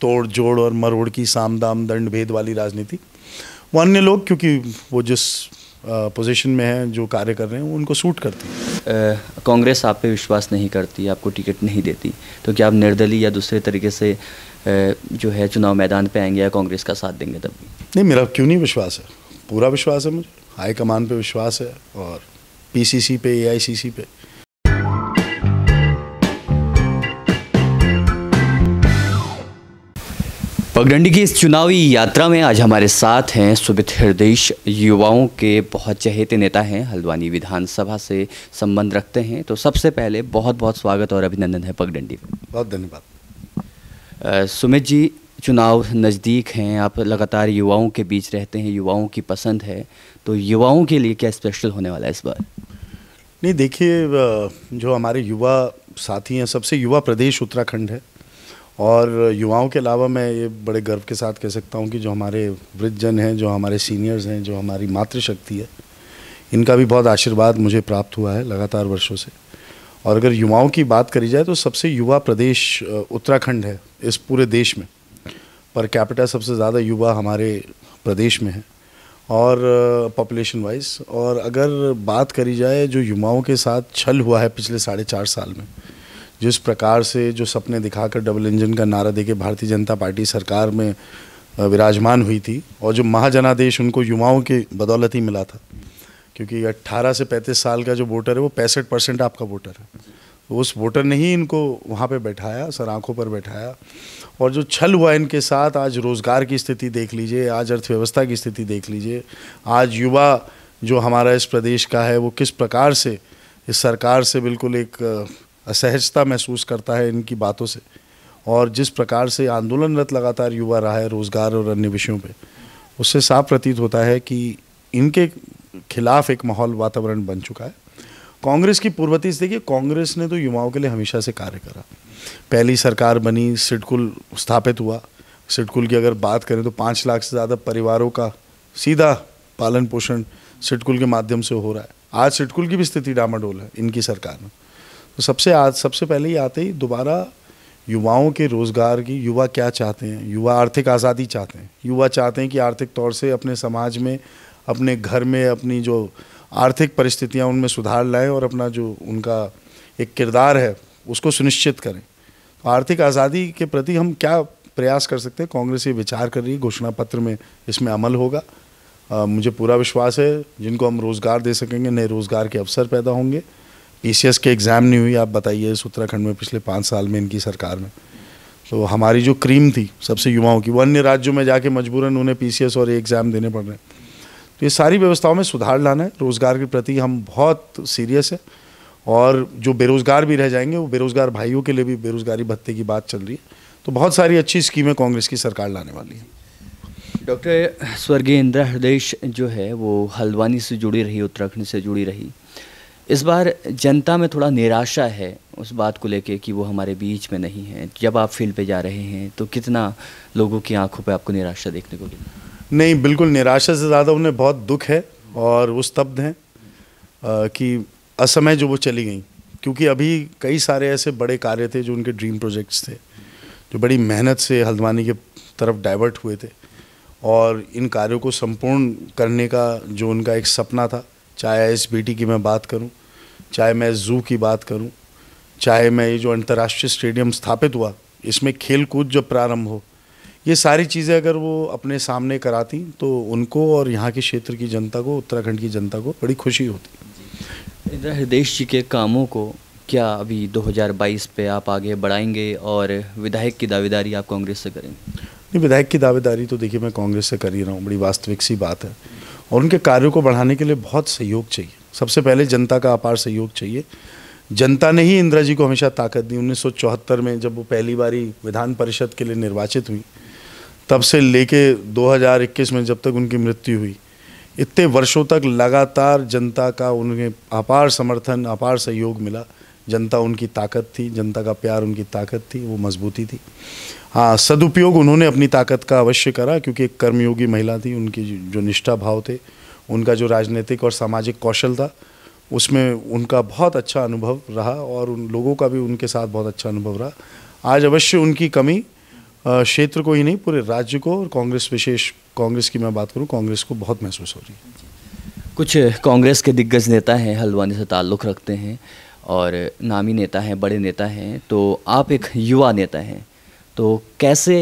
तोड़ जोड़ और मरोड़ की साम दाम दंड भेद वाली राजनीति वो अन्य लोग क्योंकि वो जिस पोजीशन में हैं जो कार्य कर रहे हैं उनको सूट करती है कांग्रेस आप पे विश्वास नहीं करती आपको टिकट नहीं देती तो क्या आप निर्दलीय या दूसरे तरीके से आ, जो है चुनाव मैदान पे आएंगे या कांग्रेस का साथ देंगे तब भी नहीं मेरा क्यों नहीं विश्वास है पूरा विश्वास है मुझे हाईकमान पे विश्वास है और पीसीसी पे एआईसीसी पे पगडंडी की इस चुनावी यात्रा में आज हमारे साथ हैं सुबित हृदेश युवाओं के बहुत चहेते नेता हैं हल्द्वानी विधानसभा से संबंध रखते हैं तो सबसे पहले बहुत बहुत स्वागत और अभिनंदन है पगडंडी बहुत धन्यवाद सुमित जी चुनाव नज़दीक हैं आप लगातार युवाओं के बीच रहते हैं युवाओं की पसंद है तो युवाओं के लिए क्या स्पेशल होने वाला है इस बार नहीं देखिए जो हमारे युवा साथी हैं सबसे युवा प्रदेश उत्तराखंड है और युवाओं के अलावा मैं ये बड़े गर्व के साथ कह सकता हूँ कि जो हमारे वृद्धजन हैं जो हमारे सीनियर्स हैं जो हमारी मातृशक्ति है इनका भी बहुत आशीर्वाद मुझे प्राप्त हुआ है लगातार वर्षों से और अगर युवाओं की बात करी जाए तो सबसे युवा प्रदेश उत्तराखंड है इस पूरे देश में पर कैपिटा सबसे ज़्यादा युवा हमारे प्रदेश में है और पॉपुलेशन वाइज और अगर बात करी जाए जो युवाओं के साथ छल हुआ है पिछले साढ़े चार साल में जिस प्रकार से जो सपने दिखाकर डबल इंजन का नारा देके भारतीय जनता पार्टी सरकार में विराजमान हुई थी और जो महाजनादेश उनको युवाओं के बदौलत ही मिला था क्योंकि 18 से 35 साल का जो वोटर है वो पैंसठ परसेंट आपका वोटर है तो उस वोटर ने ही इनको वहाँ पे बैठाया सर आँखों पर बैठाया और जो छल हुआ इनके साथ आज रोज़गार की स्थिति देख लीजिए आज अर्थव्यवस्था की स्थिति देख लीजिए आज युवा जो हमारा इस प्रदेश का है वो किस प्रकार से इस सरकार से बिल्कुल एक असहजता महसूस करता है इनकी बातों से और जिस प्रकार से आंदोलनरत लगातार युवा रहा है रोज़गार और अन्य विषयों पे उससे साफ प्रतीत होता है कि इनके खिलाफ एक माहौल वातावरण बन चुका है कांग्रेस की पूर्वती से देखिए कांग्रेस ने तो युवाओं के लिए हमेशा से कार्य करा पहली सरकार बनी सिडकुल स्थापित हुआ सिडकुल की अगर बात करें तो पाँच लाख से ज़्यादा परिवारों का सीधा पालन पोषण सिडकुल के माध्यम से हो रहा है आज सिडकुल की भी स्थिति डामाडोल है इनकी सरकार में तो सबसे आज सबसे पहले ही आते ही दोबारा युवाओं के रोज़गार की युवा क्या चाहते हैं युवा आर्थिक आज़ादी चाहते हैं युवा चाहते हैं कि आर्थिक तौर से अपने समाज में अपने घर में अपनी जो आर्थिक परिस्थितियाँ उनमें सुधार लाएँ और अपना जो उनका एक किरदार है उसको सुनिश्चित करें तो आर्थिक आज़ादी के प्रति हम क्या प्रयास कर सकते हैं कांग्रेस ये विचार कर रही है घोषणा पत्र में इसमें अमल होगा आ, मुझे पूरा विश्वास है जिनको हम रोज़गार दे सकेंगे नए रोज़गार के अवसर पैदा होंगे पी के एग्ज़ाम नहीं हुई आप बताइए इस उत्तराखंड में पिछले पाँच साल में इनकी सरकार में तो हमारी जो क्रीम थी सबसे युवाओं की वो अन्य राज्यों में जाके मजबूरन उन्हें पी और एग्ज़ाम देने पड़ रहे हैं तो ये सारी व्यवस्थाओं में सुधार लाना है रोज़गार के प्रति हम बहुत सीरियस है और जो बेरोज़गार भी रह जाएंगे वो बेरोज़गार भाइयों के लिए भी बेरोज़गारी भत्ते की बात चल रही है तो बहुत सारी अच्छी स्कीमें कांग्रेस की सरकार लाने वाली है डॉक्टर स्वर्गीय इंदिरा हृदय जो है वो हल्द्वानी से जुड़ी रही उत्तराखंड से जुड़ी रही इस बार जनता में थोड़ा निराशा है उस बात को लेके कि वो हमारे बीच में नहीं है जब आप फील्ड पे जा रहे हैं तो कितना लोगों की आंखों पे आपको निराशा देखने को मिली नहीं बिल्कुल निराशा से ज़्यादा उन्हें बहुत दुख है और वो स्तब्ध हैं कि असमय जो वो चली गई क्योंकि अभी कई सारे ऐसे बड़े कार्य थे जो उनके ड्रीम प्रोजेक्ट्स थे जो बड़ी मेहनत से हल्द्वानी के तरफ डाइवर्ट हुए थे और इन कार्यों को संपूर्ण करने का जो उनका एक सपना था चाहे एस की मैं बात करूँ चाहे मैं जू की बात करूँ चाहे मैं ये जो अंतर्राष्ट्रीय स्टेडियम स्थापित हुआ इसमें खेल कूद जब प्रारंभ हो ये सारी चीज़ें अगर वो अपने सामने कराती तो उनको और यहाँ के क्षेत्र की जनता को उत्तराखंड की जनता को बड़ी खुशी होती इधर हृदेश जी के कामों को क्या अभी 2022 पे आप आगे बढ़ाएंगे और विधायक की दावेदारी आप कांग्रेस से करेंगे नहीं विधायक की दावेदारी तो देखिए मैं कांग्रेस से कर ही रहा हूँ बड़ी वास्तविक सी बात है और उनके कार्यों को बढ़ाने के लिए बहुत सहयोग चाहिए सबसे पहले जनता का अपार सहयोग चाहिए जनता ने ही इंदिरा जी को हमेशा ताकत दी उन्नीस में जब वो पहली बारी विधान परिषद के लिए निर्वाचित हुई तब से लेके 2021 में जब तक उनकी मृत्यु हुई इतने वर्षों तक लगातार जनता का उन्हें अपार समर्थन अपार सहयोग मिला जनता उनकी ताकत थी जनता का प्यार उनकी ताकत थी वो मजबूती थी हाँ सदुपयोग उन्होंने अपनी ताकत का अवश्य करा क्योंकि एक कर्मयोगी महिला थी उनकी जो निष्ठा भाव थे उनका जो राजनीतिक और सामाजिक कौशल था उसमें उनका बहुत अच्छा अनुभव रहा और उन लोगों का भी उनके साथ बहुत अच्छा अनुभव रहा आज अवश्य उनकी कमी क्षेत्र को ही नहीं पूरे राज्य को और कांग्रेस विशेष कांग्रेस की मैं बात करूँ कांग्रेस को बहुत महसूस हो रही है कुछ कांग्रेस के दिग्गज नेता हैं हल्द्वानी से ताल्लुक़ रखते हैं और नामी नेता हैं बड़े नेता हैं तो आप एक युवा नेता हैं तो कैसे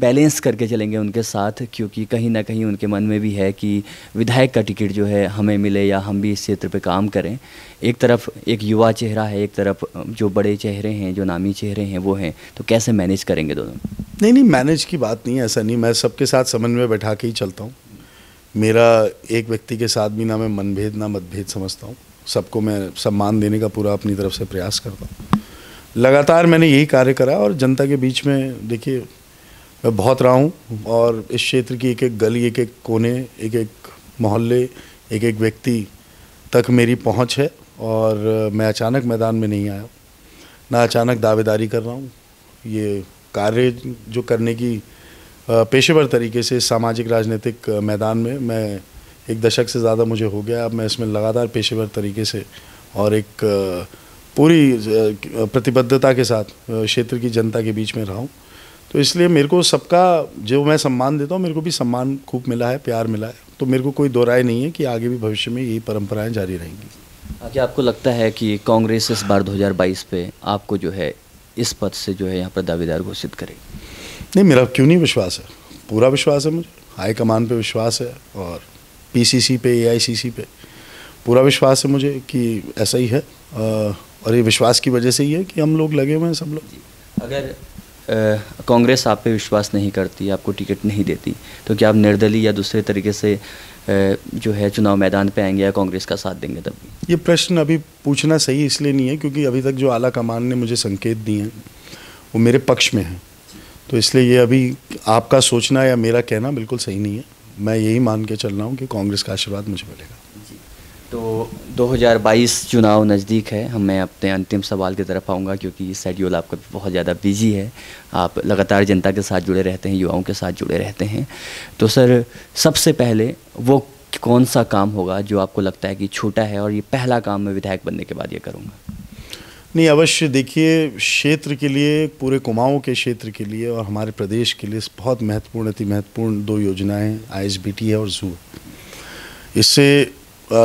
बैलेंस करके चलेंगे उनके साथ क्योंकि कहीं ना कहीं उनके मन में भी है कि विधायक का टिकट जो है हमें मिले या हम भी इस क्षेत्र पे काम करें एक तरफ एक युवा चेहरा है एक तरफ जो बड़े चेहरे हैं जो नामी चेहरे हैं वो हैं तो कैसे मैनेज करेंगे दोनों नहीं नहीं मैनेज की बात नहीं है ऐसा नहीं मैं सबके साथ समन्वय बैठा के ही चलता हूँ मेरा एक व्यक्ति के साथ भी ना मैं मनभेद ना मतभेद समझता हूँ सबको मैं सम्मान देने का पूरा अपनी तरफ से प्रयास करता हूँ लगातार मैंने यही कार्य करा और जनता के बीच में देखिए मैं बहुत रहा हूँ और इस क्षेत्र की एक एक गली एक एक कोने एक एक मोहल्ले एक एक व्यक्ति तक मेरी पहुँच है और मैं अचानक मैदान में नहीं आया ना अचानक दावेदारी कर रहा हूँ ये कार्य जो करने की पेशेवर तरीके से सामाजिक राजनीतिक मैदान में मैं एक दशक से ज़्यादा मुझे हो गया अब मैं इसमें लगातार पेशेवर तरीके से और एक पूरी प्रतिबद्धता के साथ क्षेत्र की जनता के बीच में रहा हूँ तो इसलिए मेरे को सबका जो मैं सम्मान देता हूँ मेरे को भी सम्मान खूब मिला है प्यार मिला है तो मेरे को कोई दो राय नहीं है कि आगे भी भविष्य में यही परंपराएं जारी रहेंगी क्या आपको लगता है कि कांग्रेस इस बार 2022 पे आपको जो है इस पद से जो है यहाँ पर दावेदार घोषित करेगी नहीं मेरा क्यों नहीं विश्वास है पूरा विश्वास है मुझे हाई कमान पे विश्वास है और पीसीसी पे एआईसीसी पे पूरा विश्वास है मुझे कि ऐसा ही है और ये विश्वास की वजह से ही है कि हम लोग लगे हुए हैं सब लोग अगर कांग्रेस आप पे विश्वास नहीं करती आपको टिकट नहीं देती तो क्या आप निर्दलीय या दूसरे तरीके से जो है चुनाव मैदान पे आएंगे या कांग्रेस का साथ देंगे तब ये प्रश्न अभी पूछना सही इसलिए नहीं है क्योंकि अभी तक जो आला कमान ने मुझे संकेत दिए हैं वो मेरे पक्ष में हैं तो इसलिए ये अभी आपका सोचना या मेरा कहना बिल्कुल सही नहीं है मैं यही मान के चल रहा हूँ कि कांग्रेस का आशीर्वाद मुझे मिलेगा तो 2022 चुनाव नज़दीक है हम मैं अपने अंतिम सवाल की तरफ आऊँगा क्योंकि शेड्यूल आपका बहुत ज़्यादा बिजी है आप लगातार जनता के साथ जुड़े रहते हैं युवाओं के साथ जुड़े रहते हैं तो सर सबसे पहले वो कौन सा काम होगा जो आपको लगता है कि छोटा है और ये पहला काम मैं विधायक बनने के बाद ये करूँगा नहीं अवश्य देखिए क्षेत्र के लिए पूरे कुमाऊं के क्षेत्र के लिए और हमारे प्रदेश के लिए बहुत महत्वपूर्ण अति महत्वपूर्ण दो योजनाएं आईएसबीटी है और जू इससे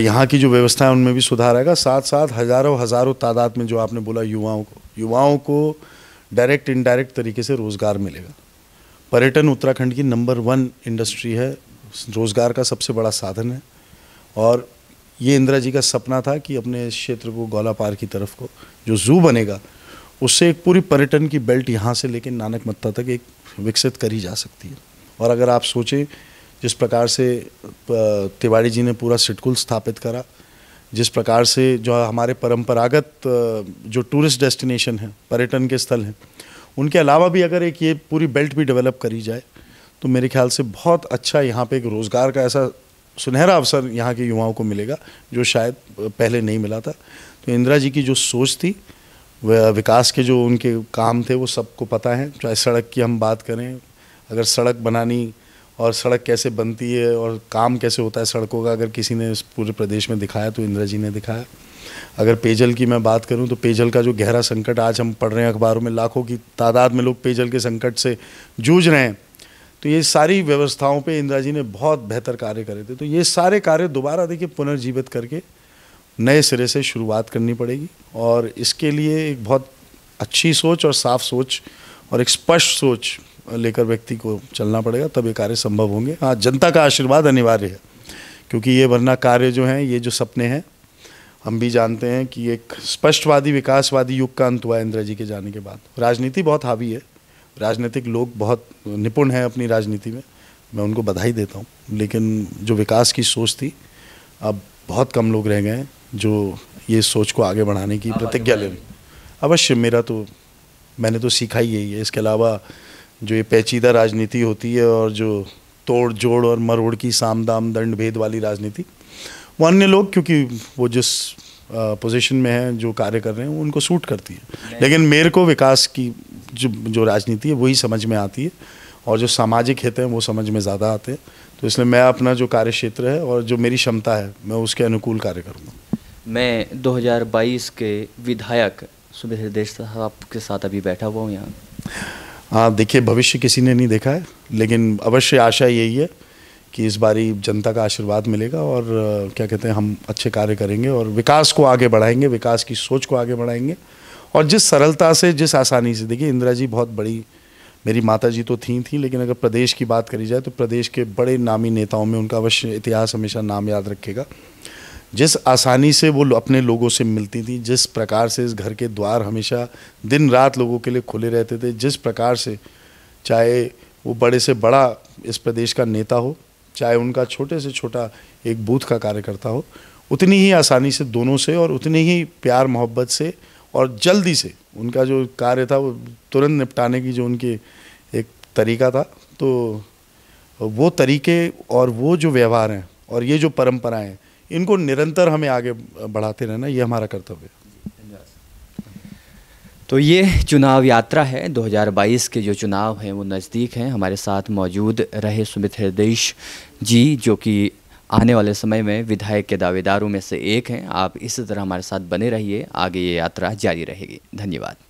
यहाँ की जो व्यवस्था है उनमें भी सुधार आएगा साथ साथ हज़ारों हज़ारों तादाद में जो आपने बोला युवाओं को युवाओं को डायरेक्ट इनडायरेक्ट तरीके से रोज़गार मिलेगा पर्यटन उत्तराखंड की नंबर वन इंडस्ट्री है रोज़गार का सबसे बड़ा साधन है और ये इंदिरा जी का सपना था कि अपने क्षेत्र को गौला पार की तरफ को जो जू बनेगा उससे एक पूरी पर्यटन की बेल्ट यहाँ से लेकर नानक मत्ता तक एक विकसित करी जा सकती है और अगर आप सोचें जिस प्रकार से तिवारी जी ने पूरा सिटकुल स्थापित करा जिस प्रकार से जो हमारे परंपरागत जो टूरिस्ट डेस्टिनेशन हैं पर्यटन के स्थल हैं उनके अलावा भी अगर एक ये पूरी बेल्ट भी डेवलप करी जाए तो मेरे ख्याल से बहुत अच्छा यहाँ पे एक रोज़गार का ऐसा सुनहरा अवसर यहाँ के युवाओं को मिलेगा जो शायद पहले नहीं मिला था तो इंदिरा जी की जो सोच थी विकास के जो उनके काम थे वो सबको पता है चाहे सड़क की हम बात करें अगर सड़क बनानी और सड़क कैसे बनती है और काम कैसे होता है सड़कों का अगर किसी ने इस पूरे प्रदेश में दिखाया तो इंदिरा जी ने दिखाया अगर पेयजल की मैं बात करूं तो पेयजल का जो गहरा संकट आज हम पढ़ रहे हैं अखबारों में लाखों की तादाद में लोग पेयजल के संकट से जूझ रहे हैं तो ये सारी व्यवस्थाओं पे इंदिरा जी ने बहुत बेहतर कार्य करे थे तो ये सारे कार्य दोबारा देखिए पुनर्जीवित करके नए सिरे से शुरुआत करनी पड़ेगी और इसके लिए एक बहुत अच्छी सोच और साफ सोच और एक स्पष्ट सोच लेकर व्यक्ति को चलना पड़ेगा तब ये कार्य संभव होंगे हाँ जनता का आशीर्वाद अनिवार्य है क्योंकि ये वरना कार्य जो हैं ये जो सपने हैं हम भी जानते हैं कि एक स्पष्टवादी विकासवादी युग का अंत हुआ इंदिरा जी के जाने के बाद राजनीति बहुत हावी है राजनीतिक लोग बहुत निपुण हैं अपनी राजनीति में मैं उनको बधाई देता हूँ लेकिन जो विकास की सोच थी अब बहुत कम लोग रह गए हैं जो ये सोच को आगे बढ़ाने की प्रतिज्ञा ले अवश्य मेरा तो मैंने तो सीखा ही यही है इसके अलावा जो ये पेचीदा राजनीति होती है और जो तोड़ जोड़ और मरोड़ की साम दाम दंड भेद वाली राजनीति वो अन्य लोग क्योंकि वो जिस पोजीशन में हैं जो कार्य कर रहे हैं उनको सूट करती है लेकिन मेरे को विकास की जो जो राजनीति है वही समझ में आती है और जो सामाजिक हित हैं वो समझ में ज़्यादा आते हैं तो इसलिए मैं अपना जो कार्य क्षेत्र है और जो मेरी क्षमता है मैं उसके अनुकूल कार्य करूँगा मैं 2022 के विधायक सुबेद देश साहब के साथ अभी बैठा हुआ हूँ यहाँ हाँ देखिए भविष्य किसी ने नहीं देखा है लेकिन अवश्य आशा यही है कि इस बारी जनता का आशीर्वाद मिलेगा और क्या कहते हैं हम अच्छे कार्य करेंगे और विकास को आगे बढ़ाएंगे विकास की सोच को आगे बढ़ाएंगे और जिस सरलता से जिस आसानी से देखिए इंदिरा जी बहुत बड़ी मेरी माता जी तो थी थी लेकिन अगर प्रदेश की बात करी जाए तो प्रदेश के बड़े नामी नेताओं में उनका अवश्य इतिहास हमेशा नाम याद रखेगा जिस आसानी से वो अपने लोगों से मिलती थी जिस प्रकार से इस घर के द्वार हमेशा दिन रात लोगों के लिए खुले रहते थे जिस प्रकार से चाहे वो बड़े से बड़ा इस प्रदेश का नेता हो चाहे उनका छोटे से छोटा एक बूथ का कार्यकर्ता हो उतनी ही आसानी से दोनों से और उतनी ही प्यार मोहब्बत से और जल्दी से उनका जो कार्य था वो तुरंत निपटाने की जो उनके एक तरीका था तो वो तरीके और वो जो व्यवहार हैं और ये जो परंपराएं हैं इनको निरंतर हमें आगे बढ़ाते रहना ये हमारा कर्तव्य है तो ये चुनाव यात्रा है 2022 के जो चुनाव हैं वो नज़दीक हैं हमारे साथ मौजूद रहे सुमित हृदय जी जो कि आने वाले समय में विधायक के दावेदारों में से एक हैं आप इसी तरह हमारे साथ बने रहिए आगे ये यात्रा जारी रहेगी धन्यवाद